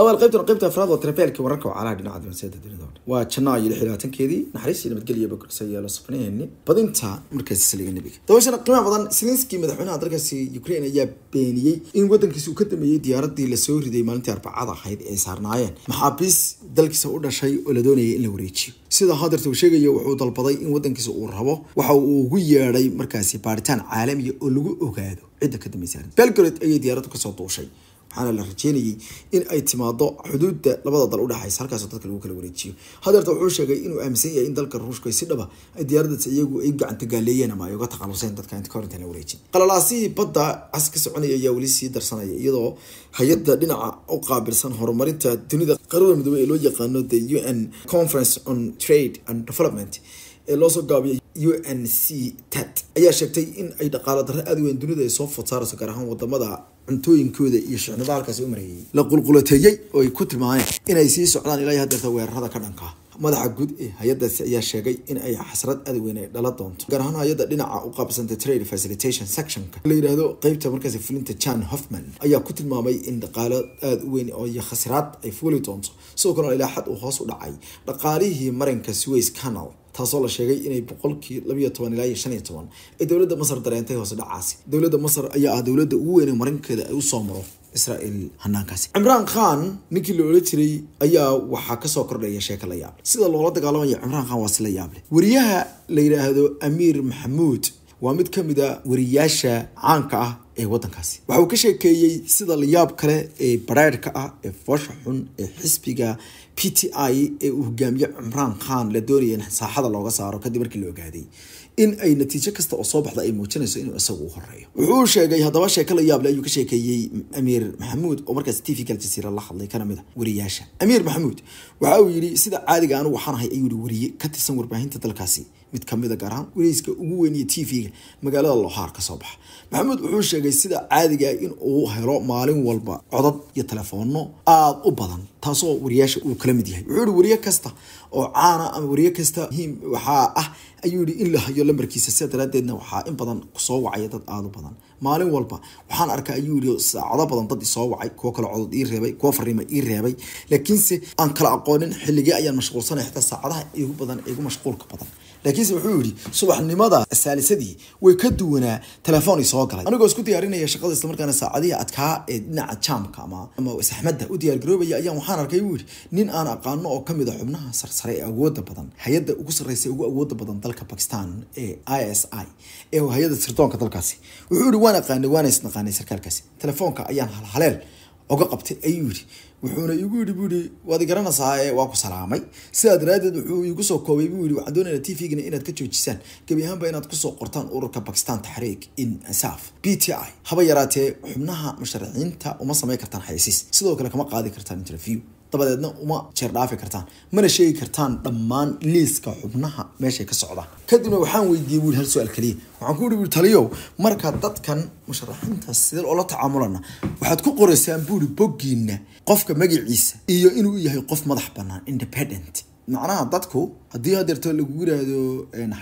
طبعا قيبتنا قيبتها افراد وترافيلك wararka wacalaha dhinaca dibasiyada dunida oo waa janaayo lix iyo naxariis iyo nabadgelyo bokorsa iyo la sufnayni badinta markaas saliga nebiga dabeeshana qiimaha badan zelenski madaxweynaha dalkaasi ukraine ayaa beeniyey in wadankiisi uu ka dameeyey diyaaradii lasoo riday maalintii arbacada ahayd ay saarnaayeen maxaabiis dalkiisa u dhashay oo la doonayay in la wareejiyo sida hadeerta uu sheegaya wuxuu dalbaday in wadankiisa uu rabo waxa uu ugu yeedhay markaasi baaritaan caalamiya oo lagu ogaado cidda ka dambaysa belgrade ayay diyaaraddu kasoo duushay waxaana la rajeynayay in ay timaado xuduudda labada dal udhexaysa halkaasoo dadka lagu kala wareejiyo hadeerta wuxuu sheegay inuu aaminsan yahay in dalka ruushku si dhaba ah, ay diyaaradaas iyagu ay gacanta gaaleeyeen ama ay uga takhaluseen dadka inta kahor intaan la wareejin qalalaasihii badda cas ka soconaya ayaa weli sii darsanaya iyadoo hay-adda dhinaca u qaabilsan horumarinta dunida qaramada midoobey ee loo yaqaano the u n conference on trade and development ee loosoo gaabiyay u n c tat e ayaa sheegtay in ay dhaqaalo darre aad weyn dunida ay soo food saarayso gaar ahaan wadamada cuntooyinkooda iyo shicnada halkaasi u mareeyey la qulqulateeyey oo ay ku tilmaameen inay sii socdaan ilaa iyo hadeerta weerarada ka dhanka madaxa guud ee hay-adaasi ayaa sheegay in ay xasrad aad weyn ay dhala doonto gaar ahaan hay-adda dhinaca u qaabsantay trade facilitation sectionka la yidhaahdo qeybta markaasi fulinta john hoffman ayaa ku tilmaamay in dhaqaalo aada u weyn oo iyo khasraad ay fuuli doonto sidoo kale ilaa xad uu hoos u dhacay dhaqaalihii marinka suways canal taasoo la sheegay inay boqolkii labiyo toban ilaa iyo shan iyo toban ay dowladda masar dareentay hoose dhacaasi dowladda masar ayaa ah dowladda ugu weyn marinkeeda ay u soo maro israel hanaankaasi cimraan khan ninkii la ohan jiray ayaa waxaa kasoo kordhaya sheeka la yaable sida loola dagaalamaya cimraan khan waa si la yaab wariyaha la yidhaahdo amiir maxamuud waa mid ka mid a ah wariyaasha caanka ah ee waddankaasi waxa uu ka sheekeeyey sida layaab kale ee badheerhka ah ee foosha xun ee xisbiga p t i ee uu hogaamiye cimraan khan la doonaya in saaxada looga saaro kadib markii la ogaaday in ay natiijo kasta oo soo baxda ay muujinayso inuu isagu u horeeyo wuxuu sheegay haddaba sheeke la yaable ayuu ka sheekeeyey amiir maxamuud oo markaas t v aljaziira la hadlay kana mid a wariyaasha amiir maxamuud waxa uu yidhi sida caadiga anigu waxaanahay ayuu yihi wariye ka tirsan warbaahinta dalkaasi mid kamid gaar ahaan warayska ugu weyn t v-ga magaalada lohaar ka soo baxa maxamuud wuxuu sheegay sida caadiga ah in uu helo maalin walba codad iyo telefoono aada u badan taasoo wariyaasha uu kala mid yahay wuxuu yihi wariye kasta oo caana ama wariye kasta muhiim waxaa ah ayuu yihi in la hayo lambarkiisa sida daraadeedna waxaa in badan kusoo wacaya dad aada u badan maalin walba waxaan arkaa ayuu yihi saacado badan dad isoo wacay kuwo kale codod ii reebay kuwo fariima ii reebay laakiinse aan kala aqoonin xilligee ayaan mashquulsanay xitaa saacadaha igu badan igu mashquulka badan laakiinse wuxuu yidhi subaxnimada saalisadii way ka duwanaa telefooni soo galay anigoo isku diyaarinaya shaqada islamarkaana saacadihii adkaa ee dhinaca jaamka ama saxmadda u diyaargaroobaya ayaan waxaan arkay buu yidhi nin aan aqaano oo kamid a xubnaha sarsare ee awooda badan hay-adda ugu sarreysa ugu awooda badan dalka bakistan ee i s i ee hay-adda sirdoonka dalkaasi wuxuu yidhi waan aqaanay waana isnaqaanay sarkaalkaasi telefoonka ayaan halhaleel oga qabtay ayuu yidhi wuxuuna igu yidhi buu yihi waad igaranaysaa waa ku salaamay sidaa daraaddeed wuxuu iigu soo koobay buu yihi waxaa doonaynaa t v-gana inaad ka joojisaan gebi ahaanba inaad kusoo qortaan ururka bakistan taxriik in insaaf b t i haba yaraatee xubnaha musharaxiinta uma samayn kartaan xayasiis sidoo kale kama qaadi kartaan interview dabadeedna uma jeer dhaafi kartaan mana sheegi kartaan dhammaan liiska xubnaha meeshay ka socdaan kadibna waxaan weydiiyey buui hal su-aal kaliya waxaan ku uri taliyow markaa dadkan musharaxiintaas sidee oola tacaamulana waxaad ku qoraysaan buuri boggiina qofka magaciisa iyo inuu yahay qof madax banaan independent macnaha dadku haddii hadeerto lagu yiraahdo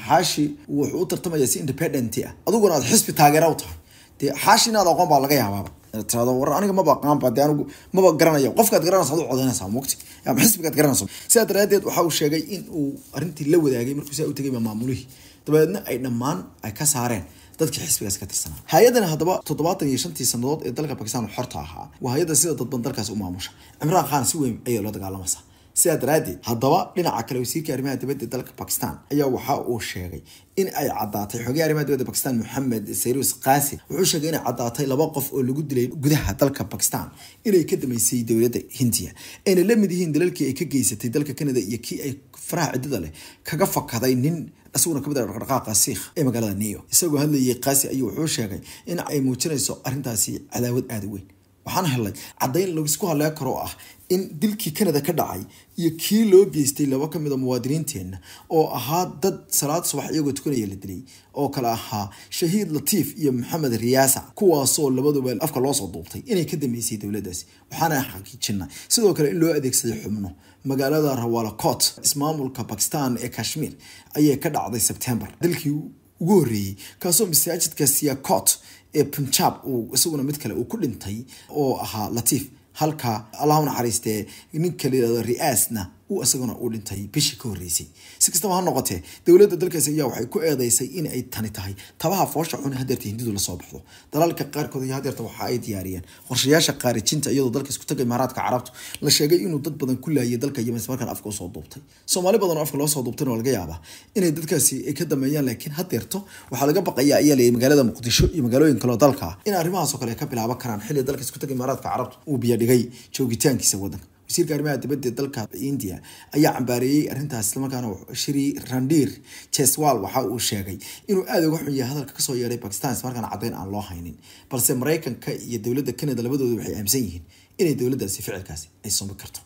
xaashi wuxuu u tartamaya si independent ah adiguna aad xisbi taageera u tahay de xaashi inaad aqoon baa laga yaabaaba war aniga maba aqaanba de anigu maba garanayo qofkaad garanaysa ad u codaynaysaa mogti ama xisbigaad garanayso sidaa daraadeed waxa uu sheegay in uu arrintii la wadaagay markuu saa u tegay baa maamulihii dabeedna ay dhammaan ay ka saareen dadkii xisbigaas ka tirsanaa hay-adan haddaba toddobaatan iyo shantii sanadood ee dalka bakistan xorta ahaa waa hay-adda sida dadban dalkaas u maamusha cimraan khan si weyn ayay la dagaalamaysaa sidaa daraaddeed haddaba dhinaca kale wasiirka arrimaha dibadda dalka bakistan ayaa waxa uu sheegay in ay caddaatay xogeya arrimaha dibadda bakistan moxamed sayrus kaasi wuxuu sheegay inay caddaatay laba qof oo lagu dilay gudaha dalka bakistan inay ka damaysay dowladda hindiya ayna la mid yihiin dalalkii ay ka geysatay dalka canada iyo kii ay faraha ciddada leh kaga fakaday nin isaguna kamid ah dhaqdhaqaaqa siikh ee magaalada new isagoo hadlayay kaasi ayuu wuxuu sheegay in ay muujinayso arrintaasi cadaawad aada weyn waxaan helay caddayn laisku hallee karo ah in dilkii canada ka dhacay iyo kii loo geystay laba ka mid ah muwaadiniinteenna oo ahaa dad salaad subax iyagoo tukanaya la dilay oo kale ahaa shahiid latiif iyo maxamed riyaasac kuwaasoo labaduba afka loosoo duubtay inay ka dameysay dowladdaasi waxaana xaqiijina sidoo kale in loo adeegsaday xubno magaalada rawalakot ismaamulka bakistan ee kashmiir ayay ka dhacday sebtembar dalkii ugu horreeyey kaasoo masaajidka siyakot ee punjab uu isaguna mid kale uu ku dhintay oo ahaa latiif halka allah u naxariistee nin kala yirahdo aasna isaguna uu dhintay bishii ka horreysay si kastaba ha noqotee dowladda dalkaasi ayaa waxay ku eedeysay in ay tani tahay tabaha foosha cun hadeerta hindidu lasoo baxdo dalalka qaarkood iyo hadeerta waxa ay diyaariyeen qorshayaasha khaarijinta iyadoo dalka isku taga imaaraadka carabtu la sheegay inuu dad badan ku laayay dalka yemen markaan afka usoo duubtay soomaali badan oo afka loosoo duubtayna waa laga yaabaa inay dadkaasi ay ka dameeyaan laakiin hadeerto waxaa laga baqaya ayaa layay magaalada muqdisho iyo magaalooyin kaleo dalka in arrimahaas kale ay ka bilaaban karaan xilli dalka isku taga imaaraadka carabtu uu biyadhigay joogitaankiisa waddanka wasiirka arrimaha dibadda ee dalka india ayaa cambaareeyey arintaas islamarkaana shiri randhir cheswal waxa uu sheegay inuu aada uga xun yahay hadalka kasoo yeeray bakistan islamarkaana caddeyn aan loo haynin balse maraykanka iyo dowladda canada labadooda waxay aaminsan yihiin inay dowladdaasi ficilkaasi ay sumi karto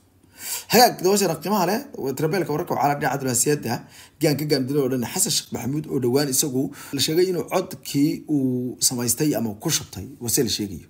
hagaag dabashana qiimaha leh trabeelka wararka waxaa la dhinaca abdilasiyaada ah. gaanka gaamdilada o dhan xasan sheekh maxamuud oo dhowaan isagu la sheegay inuu codkii uu samaystay ama ku shubtay wase la sheegayo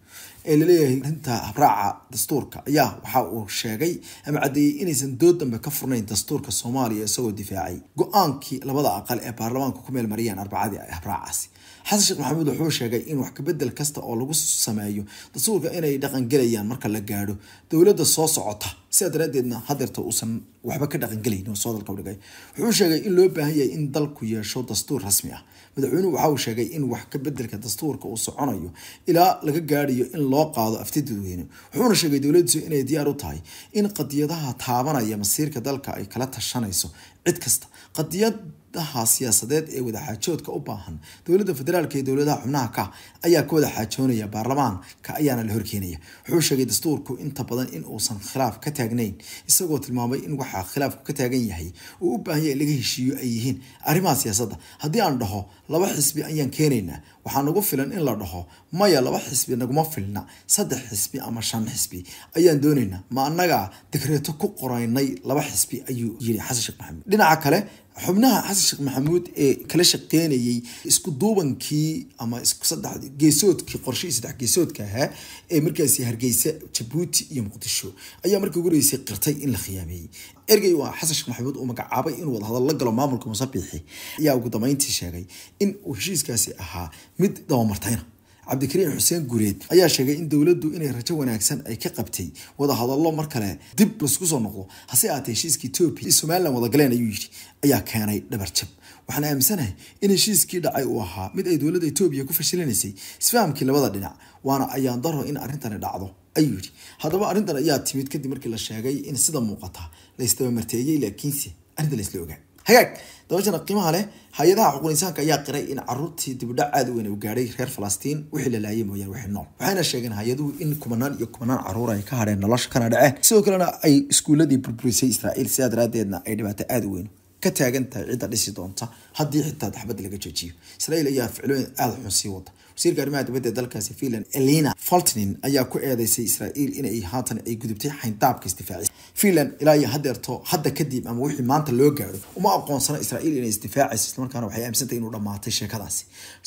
ee laleeyahay arrinta habraaca dastuurka ayaa waxa uu sheegay ama caddeeyey inaysan dood dambe ka furnayn dastuurka soomaaliya isagoo difaacay go-aankii labada aqal ee baarlamaanka ku meel meelmariyeen arbacadii habraacaasi xasan sheekh maxamuud wuxuu sheegay in wax kabedel kasta oo lagu sameeyo dastuurka inay dhaqangelayaan marka la gaadho dowladda soo socota sidaa daraadeedna hadeerta uusan waxba ka dhaqangelaynin soo dalka dhigay wuxuu sheegay in loo baahan yahay in dalku yeesho dastuur rasmi ah madaxweynuhu waxa uu sheegay in wax ka bedelka dastuurka uu soconayo ilaa laga gaadhayo in loo qaado afti dadweyne wuxuuna sheegay dowladdiisu inay diyaar u tahay in qadiyadaha taabanaya masiirka dalka ay kala tashanayso cid kasta qadiyad daha siyaasadeed ee wada xaajoodka u baahan dowladda federaalk ee dowladaha xubnaha ka ayaa ka wada xaajoonaya baarlamaanka ayaana la horkeenaya wuxuu sheegay dastuurku inta badan in uusan khilaaf ka taagnayn isagoo tilmaamay in waxaa khilaafku ka taagan yahay uu u baahanya in laga heshiiyo ay yihiin arrimaha siyaasadda haddii aan dhaho laba xisbi ayaan keenaynaa waxaa nagu filan in la dhaho maya laba xisbi naguma filna saddex xisbi ama shan xisbi ayaan doonaynaa ma annaga dekreeto ku qoraynay laba xisbi ayuu yiri xasan sheekh maxamuud dhinaca kale xubnaha xasan sheekh maxamuud ee kala shaqeynayay isku duubankii ama saddex geesoodkii qorshihii saddex geesoodka ahaa ee markaasi hargeysa jabuuti iyo muqdisho ayaa markii ugu qirtay in la khiyaameeyey ergey waa xasan sheekh maxamuud uu magacaabay inuu wadahadal la galo maamulka musabiixi ayaa ugu dambeyntii sheegay in uu heshiiskaasi ahaa mid dabamartayna cabdikariin xuseen gureed ayaa sheegay in dowladdu inay rajo wanaagsan ay ka qabtay wadahadallo mar kale dib lasku soo noqdo hase aatee heshiiska etoobiya iyo somalilan wadagaleen ayuu yidhi ayaa keenay dhabarjab waxaan aaminsanahay in heshiiskii dhacay uu ahaa mid ay dowladda etoobiya ku fashilinaysay isfahamkii labada dhinac waana ayaan daro in arrintani dhacdo ayuu yidhi haddaba arrintan ayaa timid kadib markii la sheegay in sida muuqata la isdabamarteeyey laakiinse arrinta laisla ogaa hagaag dabashana qiimaha leh hay-adaha xuquuq insaanka ayaa qiray in caruurtii dibidhac aada u weyn u gaadhay reer falastiin wixii la laayay mooyaan waxay nool waxayna sheegeen hay-aduhu in kumanaan iyo kumanaan caruur ay ka hadheen nolosha kana dhaceen sidoo kalena ay iskuulladii burburisay israa'iil sidaa daraaddeedna ay dhibaato aada u weyn ka taagan tahay cidda dhisi doonta haddii xitaa daxbad laga joojiyo israa'iil ayaa ficlooyin aada xun sii wada wasiirka arrimaha dibadda ee dalkaasi finland elina faltnin ayaa ku eedeysay israa'iil inay haatan ay gudubtay xayndaabka isdifaaci finland ilaa iyo hadeerto hadda kadib ama wixii maanta loo gaado uma aqoonsano israa'iil inay isdifaacayso islamarkaana waxay aaminsantahay inuu dhammaatay sheekadaasi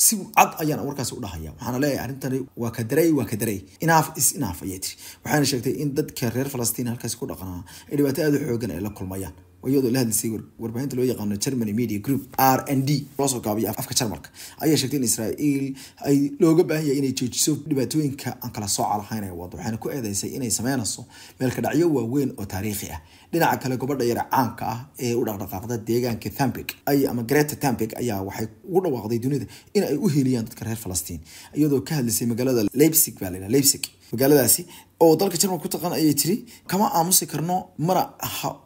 si cad ayaan warkaasi u dhahaya waxaana leeyahay arrintani waa ka daray waa ka daray inaaf is inaaf ayay tiri waxayna sheegtay in dadka reer falastiin halkaasi ku dhaqnaa ay dhibaato aada u xoogan ay la kulmayaan iyadoo la hadlaysay warbaahinta loo yaqaano germany media group r n d loosoo gaabaya afka jarmalka ayaa sheegtay in israaiil ay looga baahan yahay inay joojiso dhibaatooyinka aan kala sooca lahayn ee wada waxaana ku eedeysay inay sameynayso meelka dhacyo waaweyn oo taariikhi ah dhinaca kale gabadha yar caanka ah ee u dhaqdhaqaaqda deegaanka tambik ama greta tambik ayaa waxay ugu dhawaaqday dunida in ay u heliyaan dadka reer falastiin iyadoo ka hadlaysay magaalada leipzig baa la leipzig magaaladaasi oo dalka jarmal ku taqan ayay tiri kama aamusi karno mana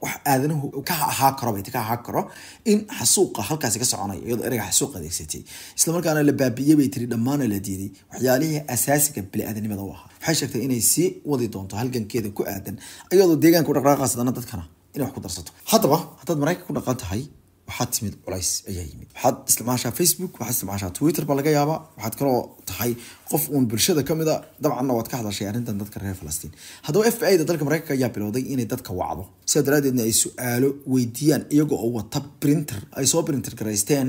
wax aadanuhu ka ahaa karo bay ka ahaa karo in xasuuqa halkaasi ka soconaya iyadoo ereyga xasuuq adeegsatay islamarkaana la baabi'iyey bay tiri dhammaana la diiday waxyaalihii asaasiga bili-aadanimada u ahaa waxay sheegtay inay sii wadi doonto halgankeeda ku aadan ayadoo deegaanka u dhaqdhaqaaqaas haddana dadkana inay wax ku darsato haddaba haddaad maraykan ku dhaqan tahay waxaad timid culays ayaa yimid waxaad isticmaashaa facebook waxaad isticmaashaa twitter baa laga yaabaa waxaad kaloo tahay qof uun bulshada kamid a dabcanna waad ka hadlashay arrintan dadka reer falastiin haddaba f b da dalka mareykanka ayaa bilowday inay dadka wacdo sidaa daraadeedna ay su-aalo weydiiyaan iyagoo oo wata printer ay soo printer garaysteen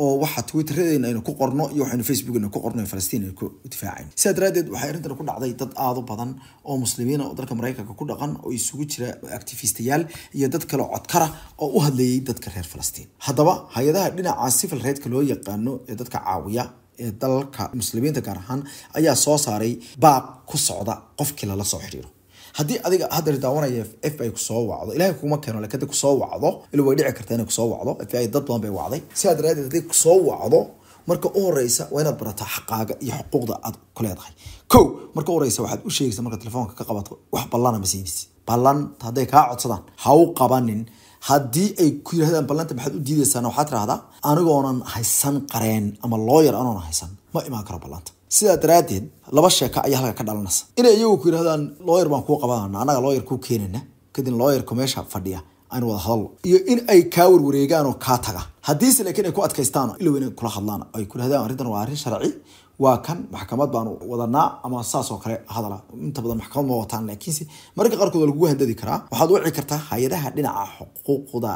oo waxa twitteradeen aynu ku qorno iyo waxaynu facebook ku qorno falastiin aynu ku difaacayno sidaa daraadeed waxay arrintan ku dhacday dad aada u badan oo muslimiina oo dalka maraykanka ku dhaqan oo isugu jira activistayaal iyo dad kale codkara oo u hadlayay dadka reer falastiin haddaba hay-adaha dhinaca civil reedka loo yaqaano ee dadka caawiya ee dalka muslimiinta gaar ahaan ayaa soo saaray baaq ku socda qofkii lala soo xidhiiro haddii adiga haddeer daawanaya f ay kusoo wacdo ilahay kuma keeno lakin haday kusoo wacdo il way dhici kartaa inay kusoo wacdo f ay dad badan bay wacday sidaa daraadeed haday kusoo wacdo marka u horeysa waa inaad barataa xaqaaga iyo xuquuqda aad ku leedahay ko marka u horeysa waxaad u sheegaysa marka telefoonka ka qabato wax ballana ma siinaysid ballanta hadday kaa codsadaan ha u qabanin haddii ay ku yirahdaan ballanta maxaad u diidaysaana waxaad tirahdaa anigoonan haysan qareen ama looyar anoona haysan ma imaan karo ballanta sidaa daraaddeed laba sheeko ayaa halka ka dhalanaysa inay iyagu ku yidhahdaan looyer baan kuu qabanana annaga looyer ku keenana kadib looyerka meesha fadhiya aynu wada hadalno iyo in ay kaa warwareegaan oo kaa taga haddiise laakiin ay ku adkaystaan ilow inay kula hadlaan ay ku dhahdaan arrintan waa arrin sharci waa kan maxkamad baanu wadanaa ama saasoo kale hadala inta badan maxkamad ma wataan laakiinse mararka qaarkood waa lagugu handadi karaa waxaad u wici kartaa hay-adaha dhinaca xuquuqda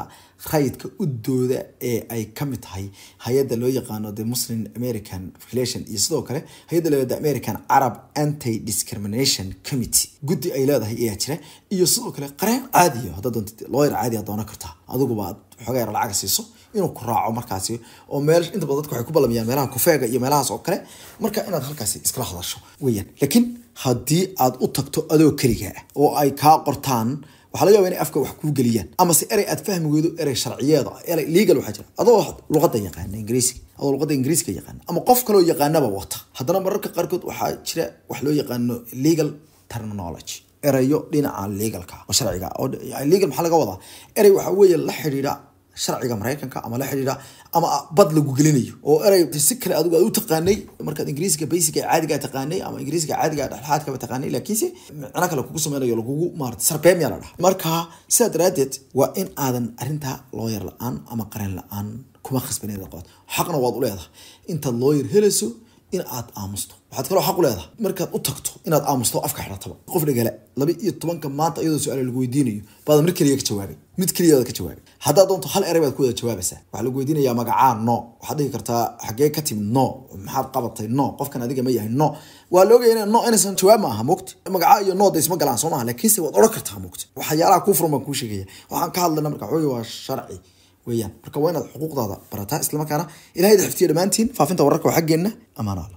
rayidka u dooda ee ay kamid tahay hay-adda loo yaqaano the muslim american relation iyo sidoo kale hay-adda loo yaqaano american arab anti discrimination committee guddi ay leedahay ayaa jira iyo sidoo kale qareen caadiyo ah. haddaa doontid looyar caadiya doonan kartaa adiguba aad xoogaa lacaga siiso inuu ku raaco markaasi oo meel inta badan dadka waxay ku ballamiyaan meelaha kufeega iyo meelahaas oo kale marka inaad halkaasi iskala hadasho weeyaan laakiin haddii aad u tagto adoo keliga ah oo ay kaa qortaan waxaa laga yaaba inay afka wax kuu geliyaan amase erey aad fahmigeedu erey sharciyeed erey legal waxaa jira adoo luqadda yaqaana ingiriisiga adoo luqadda ingiriiska yaqaana ama qof kaloo yaqaanaba wata haddana mararka qaarkood waxaa jira wax loo yaqaano legal terminology erayo dhinaca legalka oo sharciga legal maxaa laga wadaa erey waxaa weeye la xidhiidha sharciga maraykanka ama la xidhiidha ama bad lagu gelinayo oo erey si kale adigu aad u taqaanay markaad ingiriisiga basic ee caadigaa taqaanay ama ingiriisiga caadigaa dhexdhexaadkaba taqaanay laakiinse micno kale kugu sameynayo lagugu maarata sarbeem la dhaha marka sidaa daraaddeed waa in aadan arrintaa looyar la-aan ama qareen la-aan kuma khasbinayd aqoon xaqna waad u leedahay intaad looyar helayso in aad aamusto waxaad kaloo xaq u leedahay markaad u tagto inaad aamusto afka xidhataba qof dhagale laba iyo tobanka maanta iyadoo su-aala lagu weydiinayo baad mar keliya ka jawaabay mid keliyaad ka jawaabay haddaad doonto hal erey baad ku wada jawaabaysaa waxaa lagu weydiinayaa magacaa no waxaad dhigi kartaa xaggee ka timid no maxaad qabatay no qofkan adiga ma yahay no waa la ogaya no inaysan jawaab ma aha mogta magacaa iyo no da isma galaan soo maaha laakiinse waad odhan kartaa mogta waxyaalaha kuu furan baan kuu sheegaya waxaan ka hadlayna marka waxaweye waa sharci weyaan marka waa inaad xuquuqdaada barataa islamarkaana ilahay dhaxiftiyo dhammaantiin faafinta wararka waa xaggeena amaanala